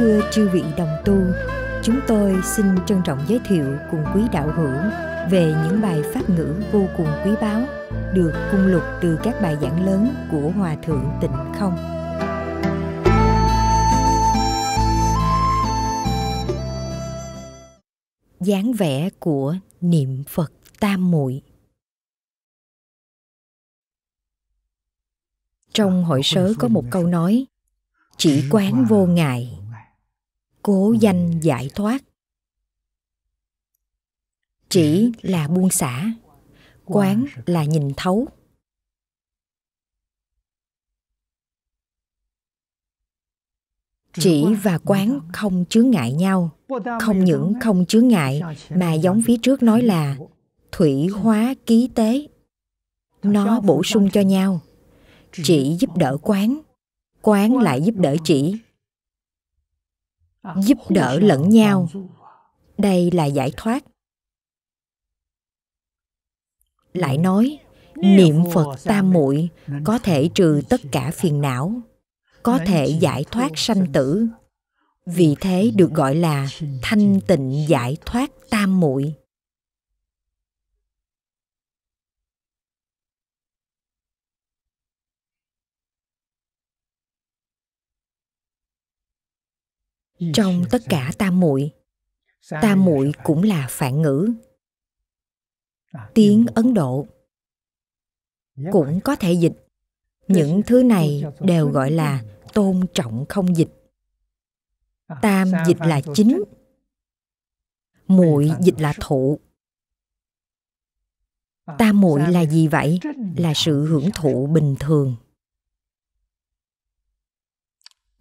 Thưa chư vị đồng tu, chúng tôi xin trân trọng giới thiệu cùng quý đạo hữu về những bài pháp ngữ vô cùng quý báu được cung lục từ các bài giảng lớn của Hòa Thượng Tịnh Không. dáng vẻ của niệm Phật Tam Muội. Trong hội sớ có một câu nói chỉ quán vô ngại cố danh giải thoát chỉ là buông xả quán là nhìn thấu chỉ và quán không chướng ngại nhau không những không chướng ngại mà giống phía trước nói là thủy hóa ký tế nó bổ sung cho nhau chỉ giúp đỡ quán quán lại giúp đỡ chỉ giúp đỡ lẫn nhau đây là giải thoát lại nói niệm phật tam muội có thể trừ tất cả phiền não có thể giải thoát sanh tử vì thế được gọi là thanh tịnh giải thoát tam muội trong tất cả tam muội tam muội cũng là phản ngữ à, tiếng ấn độ cũng có thể dịch những thứ này đều gọi là tôn trọng không dịch à, tam dịch là chính muội dịch là thụ à, tam muội là gì vậy là sự hưởng thụ bình thường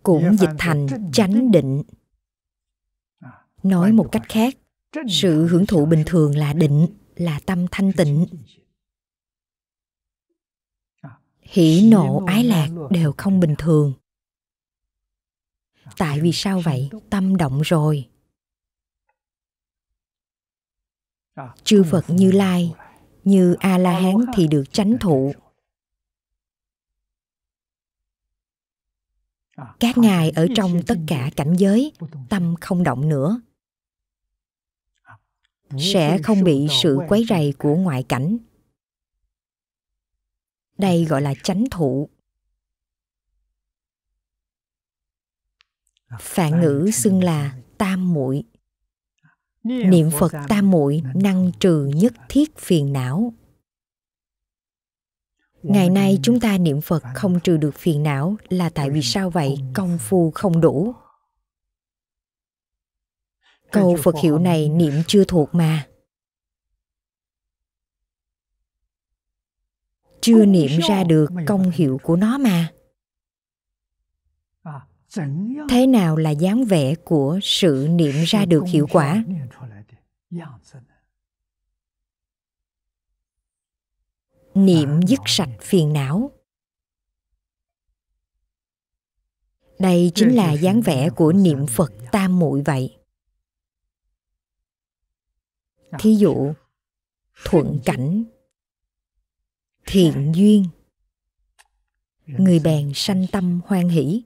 cũng dạ, dịch thành chánh định à, nói một cách khác sự hưởng thụ bình thường là định là tâm thanh tịnh dạ, à, hỷ nộ ái lạc đều không bình thường à, tại vì sao vậy tâm động rồi chư phật như lai như a la hán thì được chánh thụ các ngài ở trong tất cả cảnh giới tâm không động nữa sẽ không bị sự quấy rầy của ngoại cảnh đây gọi là chánh thụ phản ngữ xưng là tam muội niệm phật tam muội năng trừ nhất thiết phiền não Ngày nay chúng ta niệm Phật vâng. không trừ được phiền não là tại vì sao vậy? Công phu không đủ. Câu Phật hiệu này niệm chưa thuộc mà. Chưa niệm ra được công hiệu của nó mà. À, Thế nào là dáng vẻ của sự niệm ra được hiệu quả? niệm dứt sạch phiền não đây chính là dáng vẻ của niệm phật tam muội vậy thí dụ thuận cảnh thiện duyên người bèn sanh tâm hoan hỷ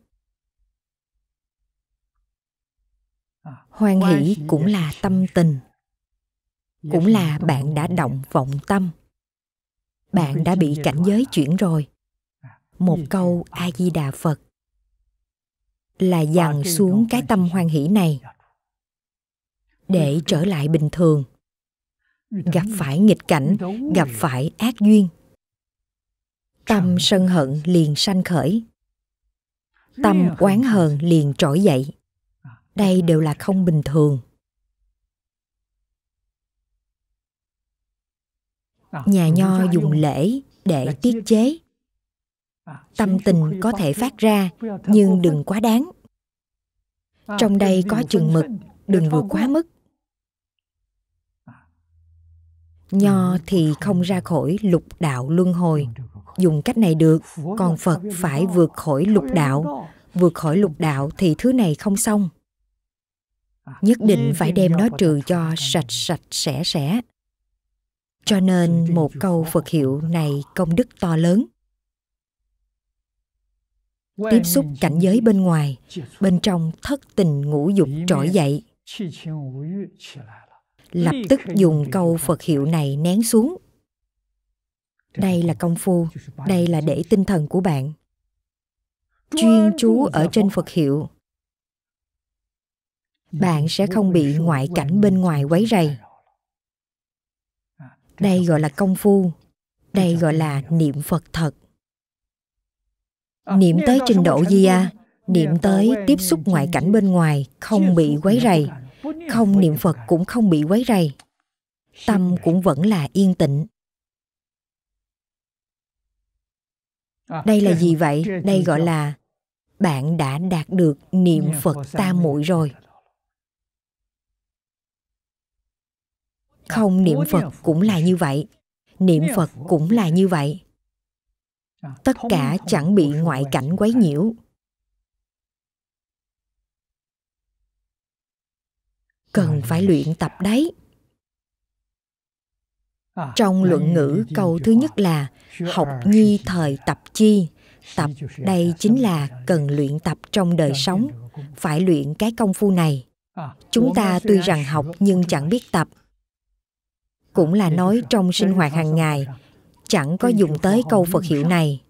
hoan hỷ cũng là tâm tình cũng là bạn đã động vọng tâm bạn đã bị cảnh giới chuyển rồi một câu a di đà phật là dằn xuống cái tâm hoan hỷ này để trở lại bình thường gặp phải nghịch cảnh gặp phải ác duyên tâm sân hận liền sanh khởi tâm à. oán hờn liền trỗi dậy à, đây đều là không bình thường À, nhà nho dùng lễ để tiết chế à, tâm tình có thể phát ra nhưng đừng quá đáng à, trong đây có chừng mực đừng vượt quá mức nho thì không ra khỏi lục đạo luân hồi dùng cách này được còn phật phải vượt khỏi lục đạo vượt khỏi lục đạo thì thứ này không xong nhất định phải đem nó trừ cho sạch sạch sẽ sẽ cho nên một câu phật hiệu này công đức to lớn tiếp xúc cảnh giới bên ngoài bên trong thất tình ngũ dục trỗi dậy lập tức dùng câu phật hiệu này nén xuống đây là công phu đây là để tinh thần của bạn chuyên chú ở trên phật hiệu bạn sẽ không bị ngoại cảnh bên ngoài quấy rầy đây gọi là công phu đây gọi là niệm phật thật à, niệm tới trình độ gì à niệm tới tiếp xúc ngoại cảnh bên ngoài không bị quấy rầy không niệm phật cũng không bị quấy rầy tâm cũng vẫn là yên tĩnh à, đây là gì vậy đây gọi là bạn đã đạt được niệm phật tam muội rồi không niệm Phật cũng là như vậy, niệm Phật cũng là như vậy. À, Tất cả chẳng bị ngoại cảnh quấy nhiễu. Cần phải luyện tập đấy. À, trong luận ngữ câu thứ nhất là học nhi thời tập chi. Tập đây chính là cần luyện tập trong đời sống, phải luyện cái công phu này. À, Chúng ta tuy rằng học nhưng chẳng biết tập, cũng là nói trong sinh hoạt hàng ngày chẳng có dùng tới câu phật hiệu này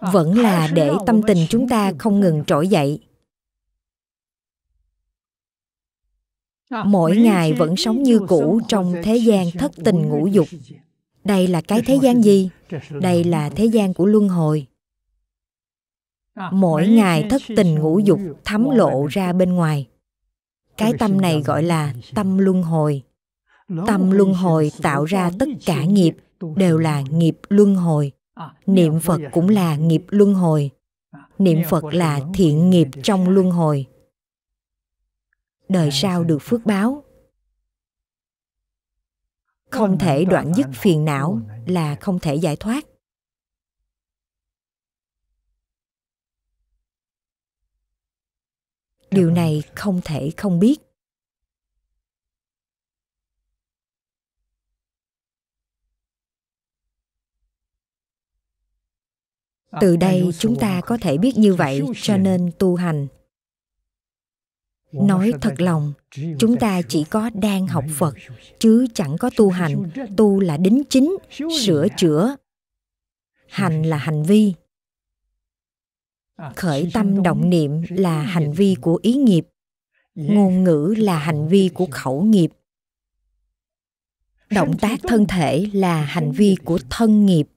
à, vẫn à, là để tâm tình chúng ta không ngừng trỗi dậy à, mỗi ngày vẫn sống như cũ trong thế gian thất tình ngũ dục đây là cái thế gian gì đây là thế gian của luân hồi mỗi ngày thất tình ngũ dục thấm lộ ra bên ngoài cái tâm này gọi là tâm luân hồi tâm luân hồi tạo ra tất cả nghiệp đều là nghiệp luân hồi niệm phật cũng là nghiệp luân hồi niệm phật là thiện nghiệp trong luân hồi đời sau được phước báo không thể đoạn dứt phiền não là không thể giải thoát điều này không thể không biết từ đây chúng ta có thể biết như vậy cho nên tu hành nói thật lòng chúng ta chỉ có đang học phật chứ chẳng có tu hành tu là đính chính sửa chữa hành là hành vi khởi tâm động niệm là hành vi của ý nghiệp ngôn ngữ là hành vi của khẩu nghiệp động tác thân thể là hành vi của thân nghiệp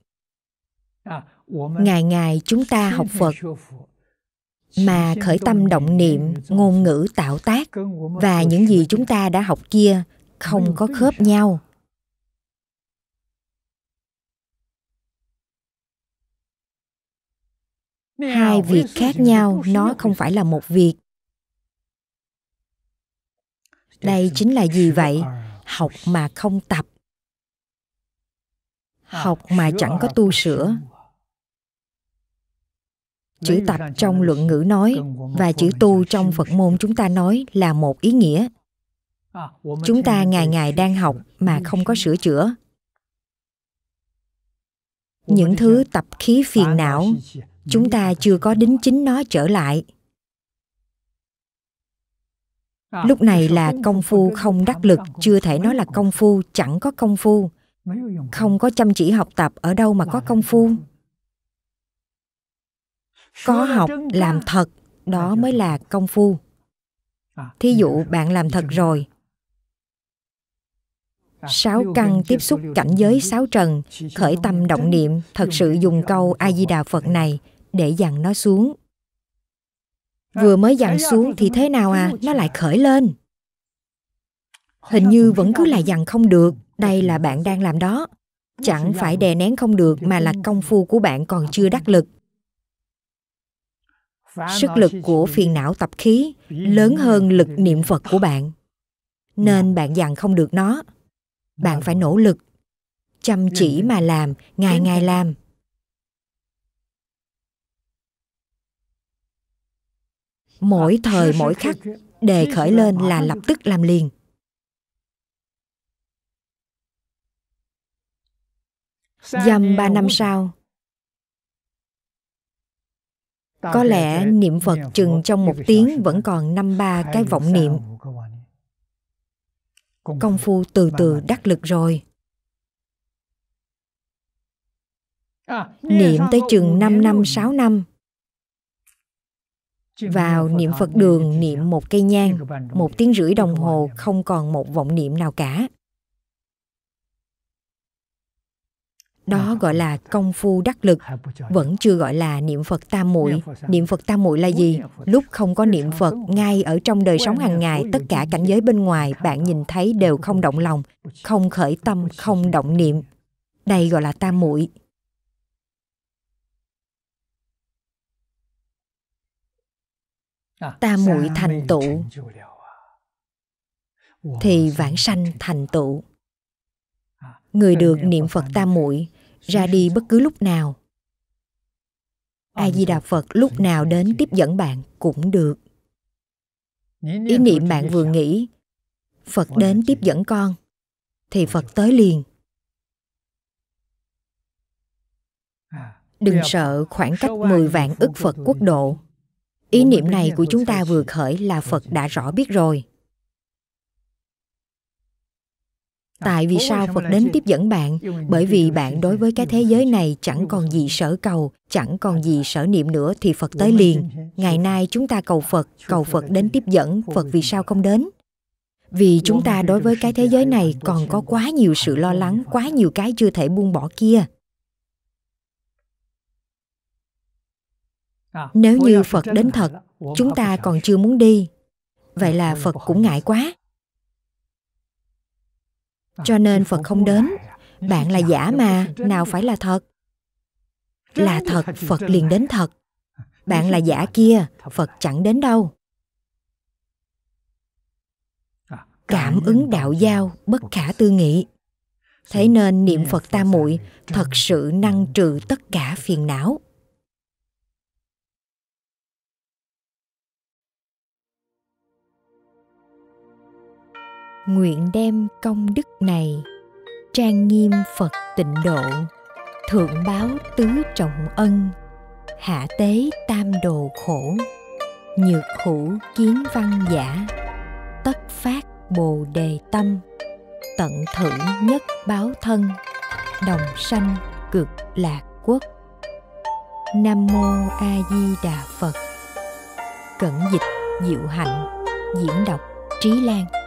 à, ngày ngày chúng ta học phật mà khởi tâm động niệm ngôn ngữ tạo tác và những gì chúng ta đã học kia không có khớp nhau hai việc khác nhau nó không phải là một việc đây chính là gì vậy à. học mà không tập à, học mà chẳng à, có tu sửa chữ tập trong luận ngữ nói và chữ tu trong phật môn chúng ta nói là một ý nghĩa chúng ta ngày ngày đang học mà không có sửa chữa những thứ tập khí phiền não chúng ta chưa có đính chính nó trở lại lúc này là công phu không đắc lực chưa thể nói là công phu chẳng có công phu không có chăm chỉ học tập ở đâu mà có công phu có học làm thật đó mới là công phu thí dụ bạn làm thật rồi sáu căn tiếp xúc cảnh giới sáu trần khởi tâm động niệm thật sự dùng câu a di đà phật này để dặn nó xuống. À, Vừa mới dặn xuống thì thế nào à, nó lại khởi lên. Hình như vẫn cứ là dặn không được, đây là bạn đang làm đó. Chẳng phải đè nén không được mà là công phu của bạn còn chưa đắc lực. Sức lực của phiền não tập khí lớn hơn lực niệm Phật của bạn. Nên bạn dặn không được nó. Bạn phải nỗ lực chăm chỉ mà làm ngày ngày làm mỗi ờ, thời mỗi khắc đề khởi lên là lập tức làm liền Dầm ba năm sau có lẽ niệm phật chừng trong một tiếng vẫn còn năm ba cái vọng niệm công phu từ từ đắc lực rồi à, niệm tới chừng 5 năm 6 năm vào niệm Phật đường niệm một cây nhang, một tiếng rưỡi đồng hồ không còn một vọng niệm nào cả. Đó gọi là công phu đắc lực, vẫn chưa gọi là niệm Phật tam muội. Niệm Phật tam muội là gì? Lúc không có niệm Phật, ngay ở trong đời sống hàng ngày, tất cả cảnh giới bên ngoài bạn nhìn thấy đều không động lòng, không khởi tâm, không động niệm. Đây gọi là tam muội. À, ta muội thành tựu à. thì vãng sanh thành tựu à, người được niệm phật tam muội ra đi bất cứ lúc nào a di đà phật lúc nào đến tiếp dẫn bạn cũng được ý niệm bạn vừa nghĩ phật đến tiếp dẫn con thì phật tới liền đừng sợ khoảng cách 10 vạn ức Phật quốc độ. Ý niệm này của chúng ta vừa khởi là Phật đã rõ biết rồi. À, Tại vì sao Phật đến tiếp dẫn bạn? Bởi vì bạn đối với cái thế giới này chẳng còn gì sở cầu, chẳng còn gì sở niệm nữa thì Phật tới liền. Ngày nay chúng ta cầu Phật, cầu Phật đến tiếp dẫn, Phật vì sao không đến? Vì chúng ta đối với cái thế giới này còn có quá nhiều sự lo lắng, quá nhiều cái chưa thể buông bỏ kia. À, nếu như phật đến thật chúng ta còn chưa muốn đi vậy vâng, là phật cũng ngại quá à, cho nên phật không đến à. bạn là giả mà nào phải là thật là thật phật liền đến thật bạn là giả kia phật chẳng đến đâu cảm ứng đạo giao bất khả tư nghị thế nên niệm phật ta muội thật sự năng trừ tất cả phiền não nguyện đem công đức này trang nghiêm phật tịnh độ thượng báo tứ trọng ân hạ tế tam đồ khổ nhược hữu kiến văn giả tất phát bồ đề tâm tận thử nhất báo thân đồng sanh cực lạc quốc nam mô a di đà phật cẩn dịch diệu hạnh diễn đọc trí lan